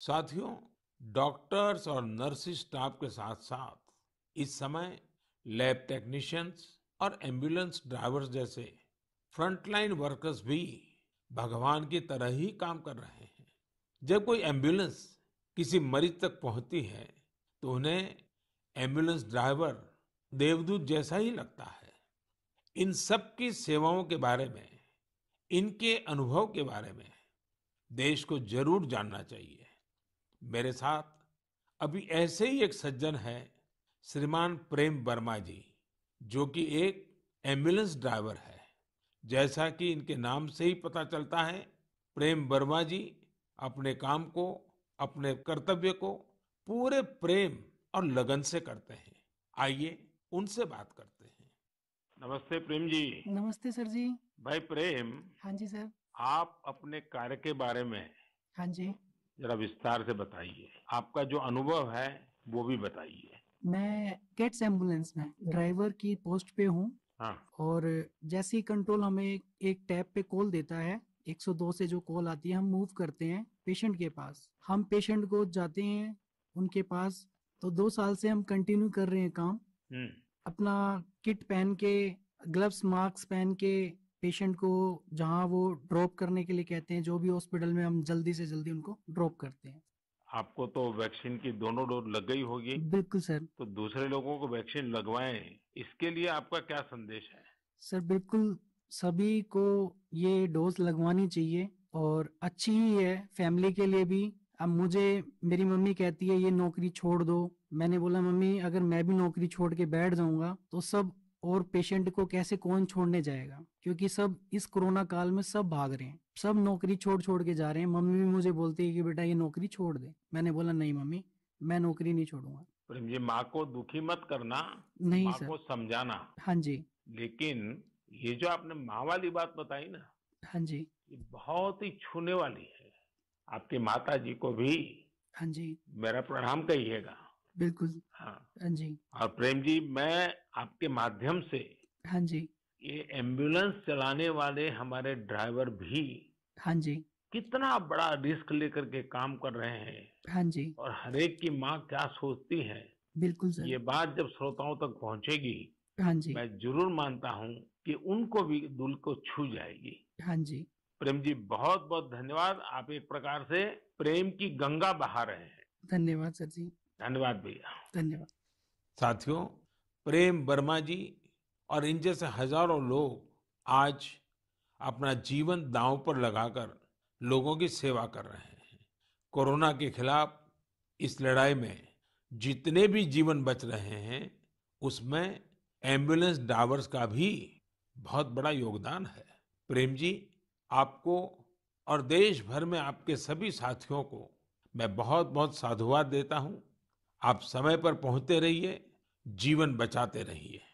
साथियों डॉक्टर्स और nursing staff के साथ साथ इस समय लैब टेक्नीशियंस और एम्बुलेंस ड्राइवर्स जैसे फ्रंटलाइन वर्कर्स भी भगवान की तरह ही काम कर रहे हैं जब कोई एम्बुलेंस किसी मरीज तक पहुंचती है तो उन्हें एम्बुलेंस ड्राइवर देवदूत जैसा ही लगता है इन सब की सेवाओं के बारे में इनके अनुभव के बारे में देश को जरूर जानना चाहिए मेरे साथ अभी ऐसे ही एक सज्जन हैं श्रीमान प्रेम वर्मा जी जो कि एक एम्बुलेंस ड्राइवर है जैसा कि इनके नाम से ही पता चलता है प्रेम वर्मा जी अपने काम को अपने कर्तव्य को पूरे प्रेम और लगन से करते हैं आइए उनसे बात करते हैं नमस्ते प्रेम जी नमस्ते सर जी भाई प्रेम हाँ जी सर आप अपने कार्य के बारे में हाँ जी जरा विस्तार से बताइए आपका जो अनुभव है वो भी बताइए मैं गेट्स एम्बुलेंस में ड्राइवर की पोस्ट पे हूँ हाँ। और जैसे ही कंट्रोल हमें एक टैब पे कॉल देता है 102 से जो कॉल आती है हम मूव करते हैं पेशेंट के पास हम पेशेंट को जाते हैं उनके पास तो दो साल से हम कंटिन्यू कर रहे हैं काम हम्म। अपना किट पहन के ग्लव्स मास्क पहन के पेशेंट को जहाँ वो ड्रॉप करने के लिए कहते हैं जो भी हॉस्पिटल में हम जल्दी से जल्दी उनको ड्रॉप करते हैं आपको तो वैक्सीन की दोनों डोज लग गई होगी बिल्कुल सर तो दूसरे लोगों को वैक्सीन लगवाएं इसके लिए आपका क्या संदेश है सर बिल्कुल सभी को ये डोज लगवानी चाहिए और अच्छी ही है फैमिली के लिए भी अब मुझे मेरी मम्मी कहती है ये नौकरी छोड़ दो मैंने बोला मम्मी अगर मैं भी नौकरी छोड़ के बैठ जाऊंगा तो सब और पेशेंट को कैसे कौन छोड़ने जाएगा क्योंकि सब इस कोरोना काल में सब भाग रहे हैं सब नौकरी छोड़ छोड़ के जा रहे हैं मम्मी भी मुझे बोलती है कि बेटा ये नौकरी छोड़ दे मैंने बोला नहीं मम्मी मैं नौकरी नहीं छोड़ूंगा प्रेम जी माँ को दुखी मत करना नहीं सर को समझाना हाँ जी लेकिन ये जो आपने माँ वाली बात बताई ना हाँ जी ये बहुत ही छूने वाली है आपकी माता जी को भी हाँ जी मेरा प्रणाम कहिएगा बिल्कुल हाँ हाँ जी और प्रेम जी मैं आपके माध्यम से हाँ जी ये एम्बुलेंस चलाने वाले हमारे ड्राइवर भी हाँ जी कितना बड़ा रिस्क लेकर के काम कर रहे हैं हाँ जी और हरेक की माँ क्या सोचती है बिल्कुल सर ये बात जब श्रोताओं तक पहुँचेगी हाँ जी मैं जरूर मानता हूँ कि उनको भी दिल को छू जाएगी हाँ जी प्रेम जी बहुत बहुत धन्यवाद आप एक प्रकार से प्रेम की गंगा बहा रहे हैं धन्यवाद सर जी धन्यवाद भैया धन्यवाद साथियों प्रेम वर्मा जी और इन जैसे हजारों लोग आज अपना जीवन दांव पर लगाकर लोगों की सेवा कर रहे हैं कोरोना के खिलाफ इस लड़ाई में जितने भी जीवन बच रहे हैं उसमें एम्बुलेंस ड्राइवर्स का भी बहुत बड़ा योगदान है प्रेम जी आपको और देश भर में आपके सभी साथियों को मैं बहुत बहुत साधुवाद देता हूँ आप समय पर पहुंचते रहिए जीवन बचाते रहिए